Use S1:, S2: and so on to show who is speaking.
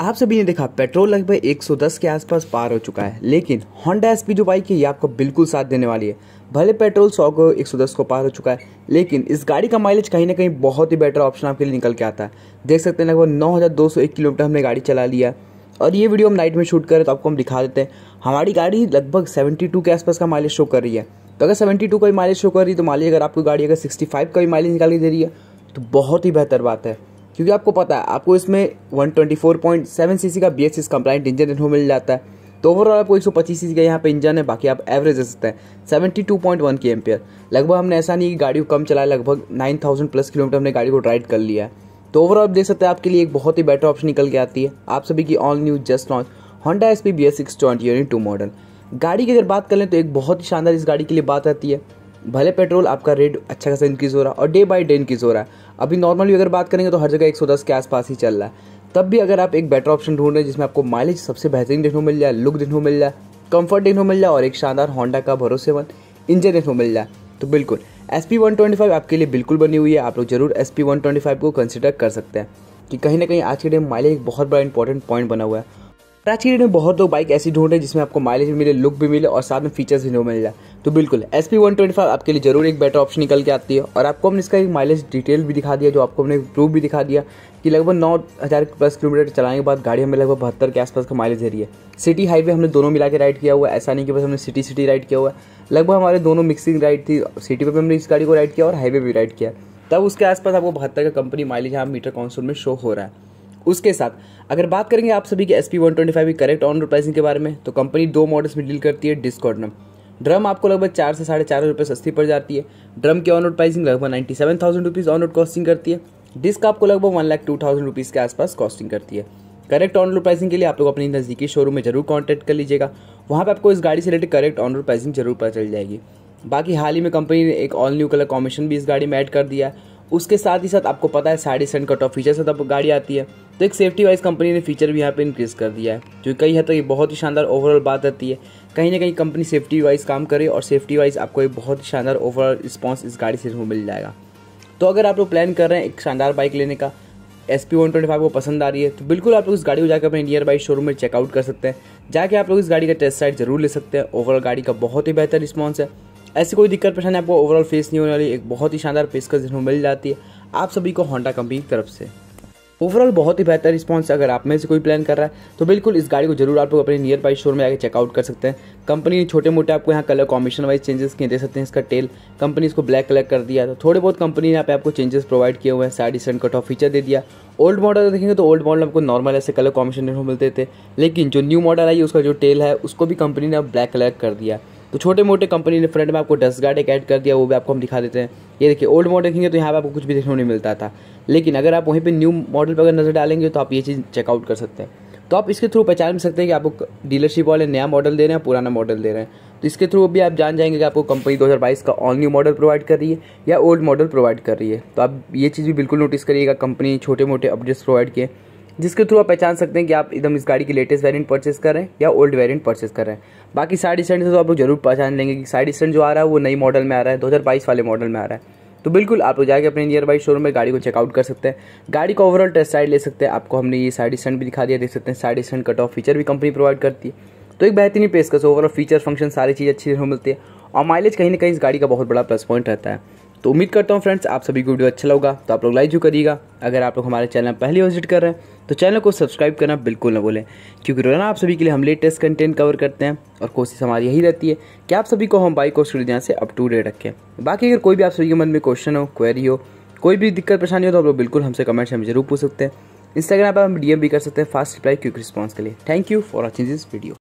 S1: आप सभी ने देखा पेट्रोल लगभग 110 के आसपास पार हो चुका है लेकिन होंडा एस जो बाइक है ये आपको बिल्कुल साथ देने वाली है भले पेट्रोल 100 को 110 को पार हो चुका है लेकिन इस गाड़ी का माइलेज कहीं ना कहीं बहुत ही बेटर ऑप्शन आपके लिए निकल के आता है देख सकते हैं लगभग एक किलोमीटर हमने गाड़ी चला लिया और ये वीडियो हम नाइट में शूट करें तो आपको हम दिखा देते हैं हमारी गाड़ी लगभग टू के आसपास का माइलेज शो कर रही है तो अगर टू का भी माइलेज शो कर रही है तो मान लीजिए अगर आपकी गाड़ी अगर फाइव का भी माइलेज निकाल के दे रही है तो बहुत ही बेहतर बात है क्योंकि आपको पता है आपको इसमें 124.7 सीसी का बी एस कंप्लाइंट इंजन इन्हों मिल जाता है तो ओवरऑल आपको 125 सीसी का यहाँ पे इंजन है बाकी आप एवरेज दे सकते हैं 72.1 के एम्पियर लगभग हमने ऐसा नहीं कि गाड़ी को कम चलाया लगभग 9000 प्लस किलोमीटर हमने गाड़ी को राइड कर लिया है तो ओवरऑल देख सकते हैं आपके लिए एक बहुत ही बेटर ऑप्शन निकल के आती है आप सभी की all new just launch Honda S P B S six twenty two model गाड़ी की अगर बात कर लें तो एक बहुत ही शानदार इस गाड़ी के लिए बात आती है भले पेट्रोल आपका रेट अच्छा खासा इंक्रीज़ हो रहा है और डे बाई डे इंक्रीज़ हो रहा है अभी नॉर्मली अगर बात करेंगे तो हर जगह दस के आसपास ही चल रहा है तब भी अगर आप एक बेटर ऑप्शन ढूंढ रहे हैं जिसमें आपको माइलेज सबसे बेहतरीन देखने को मिल जाए लुक देखने को मिल जाए कंफर्ट देखने को मिल जाए और एक शानदार होंडा का भरोसेमंद इंजन देखने को मिल जाए तो बिल्कुल S P one twenty five आपके लिए बिल्कुल बनी हुई है आप लोग जरूर S P one twenty five को कंसिडर कर सकते हैं कि कहीं ना कहीं आज के डेट में माइलेज एक बहुत बड़ा इंपॉर्टेंट पॉइंट बना हुआ है आज के डेट में बहुत लोग बाइक ऐसी ढूंढ रहे हैं जिसमें आपको माइलेज भी मिले लुक भी मिले और साथ में फीचर्स भी मिल जाए तो बिल्कुल S P one twenty five आपके लिए ज़रूर एक बेटर ऑप्शन निकल के आती है और आपको हमने इसका एक माइलेज डिटेल भी दिखा दिया जो आपको हमने प्रूफ भी दिखा दिया कि लगभग नौ हज़ार प्लस किलोमीटर चलाने के बाद गाड़ी हमें लगभग बहत्तर के आसपास का माइलेज दे रही है सिटी हाईवे हमने दोनों मिला के राइड किया हुआ है ऐसा नहीं कि बस हमने सिटी सिटी राइड किया हुआ है लगभग हमारे दोनों मिक्सिंग राइड थी सिटी पर भी हमने इस गाड़ी को राइड किया और हाईवे भी राइड किया तब उसके आसपास आपको बहत्तर का कंपनी माइलेज यहाँ मीटर काउंसिल में शो हो रहा है उसके साथ अगर बात करेंगे आप सभी के S P one twenty five की करेक्ट ऑन रोड प्राइसिंग के बारे में तो कंपनी दो मॉडल्स में डील करती है डिस्कॉर्ड में ड्रम आपको लगभग चार से साढ़े चार रुपये सस्ती पड़ जाती है ड्रम की ऑन रोड प्राइसिंग लगभग ninety seven thousand rupees on road costing करती है डिस्क आपको लगभग one lakh two thousand rupees के आसपास कॉस्टिंग करती है करेक्ट ऑन रोड प्राइसिंग के लिए आप लोग अपनी नज़दीकी शोरूम में जरूर कॉन्टैक्ट कर लीजिएगा वहाँ पर आपको इस गाड़ी से related correct on road pricing जरूर पता चल जाएगी बाकी हाल ही में कंपनी ने एक ऑल न्यू कलर कॉमिशन भी इस गाड़ी में ऐड कर दिया है उसके साथ ही साथ आपको पता है side stand cut off feature से तब गाड़ी आती है तो एक सेफ्टी वाइज कंपनी ने फीचर भी यहाँ पे इंक्रीज कर दिया है जो कई हद तक ये बहुत ही शानदार ओवरऑल बात रहती है कहीं ना कहीं कंपनी सेफ्टी वाइज काम करे और सेफ्टी वाइज आपको एक बहुत ही शानदार ओवरऑल रिस्पॉन्स इस गाड़ी से मिल जाएगा तो अगर आप लोग प्लान कर रहे हैं एक शानदार बाइक लेने का S P one twenty five को पसंद आ रही है तो बिल्कुल आप लोग इस गाड़ी को जाकर अपने नियर बाई शोरूम में चेकआउट कर सकते हैं जाके आप लोग इस गाड़ी का टेस्ट साइड जरूर ले सकते हैं ओवरऑल गाड़ी का बहुत ही बेहतर रिस्पॉन्स है ऐसी कोई दिक्कत परेशानी आपको ओवरऑल फेस नहीं होने वाली एक बहुत ही शानदार पेशकश इसमें मिल जाती है आप सभी को होंडा कंपनी की तरफ से ओवरऑल बहुत ही बेहतर रिस्पॉन्स अगर आप में से कोई प्लान कर रहा है तो बिल्कुल इस गाड़ी को जरूर आप लोग अपने नियर बाई शोर में आकर चेकआउट कर सकते हैं कंपनी ने छोटे मोटे आपको यहाँ कलर कॉम्बिनेशन वाइज चेंजेस किए दे सकते हैं इसका टेल कंपनी इसको ब्लैक कलर कर दिया तो थोड़े बहुत कंपनी ने यहाँ पे आपको चेंजेस प्रोवाइड किए हुए हैं side stand cut off feature दे दिया ओल्ड मॉडल तो देखेंगे तो ओल्ड मॉडल आपको नॉर्मल ऐसे कलर कॉम्बिनेशन मिलते थे लेकिन जो न्यू मॉडल आई उसका जो टेल है उसको भी कंपनी ने अब ब्लैक कलर कर दिया तो छोटे मोटे कंपनी ने फ्रंट में आपको डस्ट गार्ड एक ऐड कर दिया वो भी आपको हम दिखा देते हैं ये देखिए ओल्ड मॉडल देखेंगे तो यहाँ पर आपको कुछ भी देखने नहीं मिलता था लेकिन अगर आप वहीं पर न्यू मॉडल पर अगर नज़र डालेंगे तो आप ये चीज़ चेकआउट कर सकते हैं तो आप इसके थ्रू पहचान भी सकते हैं कि आपको डीलरशिप वाले नया मॉडल दे रहे हैं पुराना मॉडल दे रहे हैं तो इसके थ्रू भी आप जान जाएंगे कि आपको कंपनी 2022 का ऑल न्यू मॉडल प्रोवाइड कर रही है या ओल्ड मॉडल प्रोवाइड कर रही है तो आप ये चीज़ भी बिल्कुल नोटिस करिएगा कंपनी छोटे मोटे अपडेट्स प्रोवाइड किए जिसके थ्रू आप पहचान सकते हैं कि आप एकदम इस गाड़ी की लेटेस्ट वेरियंट परचेस करें या ओल्ड वेरियंट परचेस कर रहे हैं बाकी साइड स्टैंड से तो आप लोग जरूर पहचान लेंगे कि साइड स्टैंड जो आ रहा है वो नई मॉडल में आ रहा है दो वाले मॉडल में आ रहा है तो बिल्कुल आप लोग जाकर अपने नियर बाई शोरूम में गाड़ी को चेकआउट कर सकते हैं गाड़ी का ओवरऑल टेस्ट साइड ले सकते हैं आपको हमने ये साइड स्टैंड भी दिखा दिया देख सकते हैं side stand cut off feature भी कंपनी प्रोवाइड करती है तो एक बेहतरीन पेशकश ओवरऑल फीचर फंक्शन सारी चीज़ अच्छी मिलती है और माइलेज कहीं ना कहीं इस गाड़ी का बहुत बड़ा प्लस पॉइंट रहता है तो उम्मीद करता हूँ फ्रेंड्स आप सभी को वीडियो अच्छा लगा तो आप लोग लाइक जो करिएगा अगर आप लोग हमारे चैनल पहले विजिट कर रहे हैं तो चैनल को सब्सक्राइब करना बिल्कुल ना बोलें क्योंकि रोजाना आप सभी के लिए हम लेटेस्ट कंटेंट कवर करते हैं और कोशिश हमारी यही रहती है कि आप सभी को हम बाइक और सुविधा से अप टू डेट रखें बाकी अगर कोई भी आप सभी के मन में क्वेश्चन हो क्वेरी हो कोई भी दिक्कत परेशानी हो तो आप लोग बिल्कुल हमसे कमेंट्स हमें जरूर पूछ सकते हैं इंस्टाग्राम पर हम डीएम भी कर सकते हैं फास्ट रिप्लाई क्विक रिस्पॉन्स के लिए thank you for watching this video